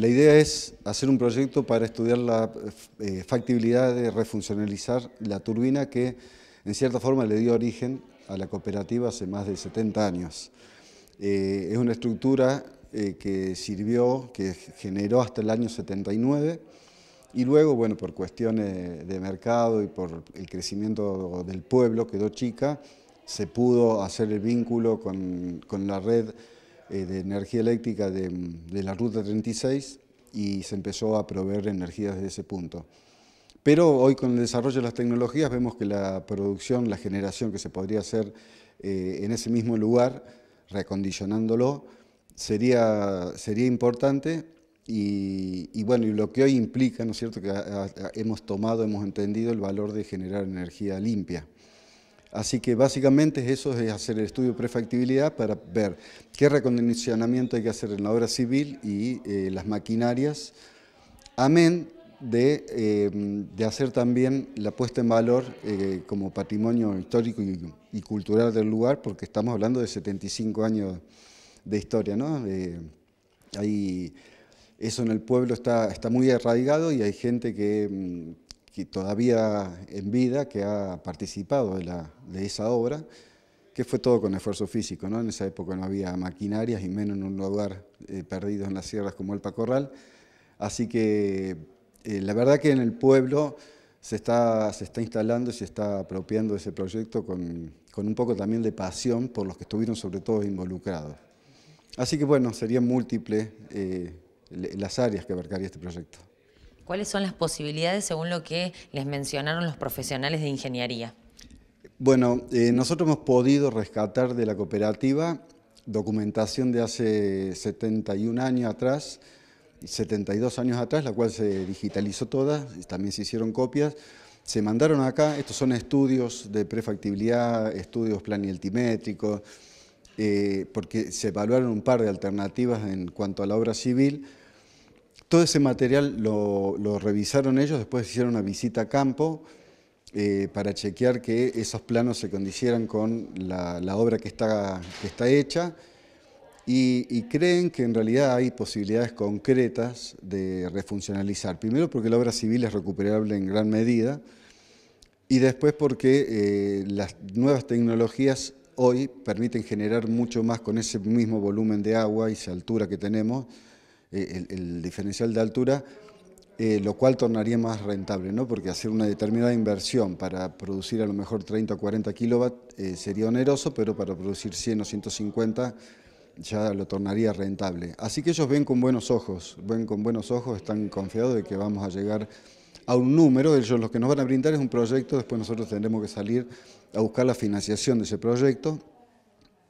La idea es hacer un proyecto para estudiar la eh, factibilidad de refuncionalizar la turbina que en cierta forma le dio origen a la cooperativa hace más de 70 años. Eh, es una estructura eh, que sirvió, que generó hasta el año 79 y luego, bueno, por cuestiones de mercado y por el crecimiento del pueblo, quedó chica, se pudo hacer el vínculo con la red eh, de energía eléctrica de, mm, de, la Ruta 36 y se empezó a proveer energía desde ese punto. Pero hoy con el desarrollo de las tecnologías vemos que la producción, la generación que se podría hacer eh, en ese mismo lugar, recondicionándolo, sería, importante y, bueno, y lo que hoy implica, ¿no es cierto?, que hemos tomado, hemos entendido el valor de generar energía limpia. Así que básicamente eso es hacer el estudio de prefactibilidad para ver qué recondicionamiento hay que hacer en la obra civil y eh, las maquinarias, amén eh, de, hacer también la puesta en valor eh, como patrimonio histórico y, cultural del lugar, porque estamos hablando de 75 años de historia, ¿no? ahí, eso en el pueblo está, está muy arraigado y hay gente que mm, que todavía en vida, que ha participado de, esa obra, que fue todo con esfuerzo físico, ¿no? En esa época no había maquinarias y menos en un lugar eh, perdido en las sierras como el Pacorral. Así que eh, la verdad que en el pueblo se está, se está instalando y se está apropiando ese proyecto con, un poco también de pasión por los que estuvieron sobre todo involucrados. Así que bueno, serían múltiples eh, las áreas que abarcaría este proyecto. ¿Cuáles son las posibilidades según lo que les mencionaron los profesionales de ingeniería? Bueno, eh, nosotros hemos podido rescatar de la cooperativa documentación de hace 71 años atrás, 72 años atrás, la cual se digitalizó toda, también se hicieron copias, se mandaron acá, estos son estudios de prefactibilidad, estudios planialtimétricos, eh, porque se evaluaron un par de alternativas en cuanto a la obra civil, todo ese material lo, revisaron ellos, después hicieron una visita a campo eh, para chequear que esos planos se condicieran con la, obra que está, está hecha y, creen que en realidad hay posibilidades concretas de refuncionalizar. Primero porque la obra civil es recuperable en gran medida y después porque eh, las nuevas tecnologías hoy permiten generar mucho más con ese mismo volumen de agua y esa altura que tenemos, eh, el, diferencial de altura, eh, lo cual tornaría más rentable, ¿no? porque hacer una determinada inversión para producir a lo mejor 30 o 40 kilovat eh, sería oneroso, pero para producir 100 o 150 ya lo tornaría rentable. Así que ellos ven con buenos ojos, ven con buenos ojos, están confiados de que vamos a llegar a un número, ellos lo que nos van a brindar es un proyecto, después nosotros tendremos que salir a buscar la financiación de ese proyecto,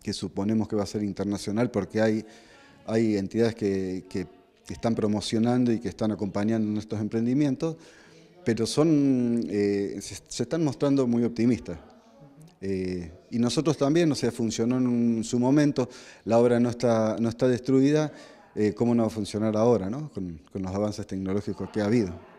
que suponemos que va a ser internacional porque hay hay entidades que, están promocionando y que están acompañando nuestros emprendimientos, pero son, eh, se, están mostrando muy optimistas. Eh, y nosotros también, o sea, funcionó en, su momento, la obra no está, no está destruida, eh, ¿cómo no va a funcionar ahora, ¿no? con los avances tecnológicos que ha habido?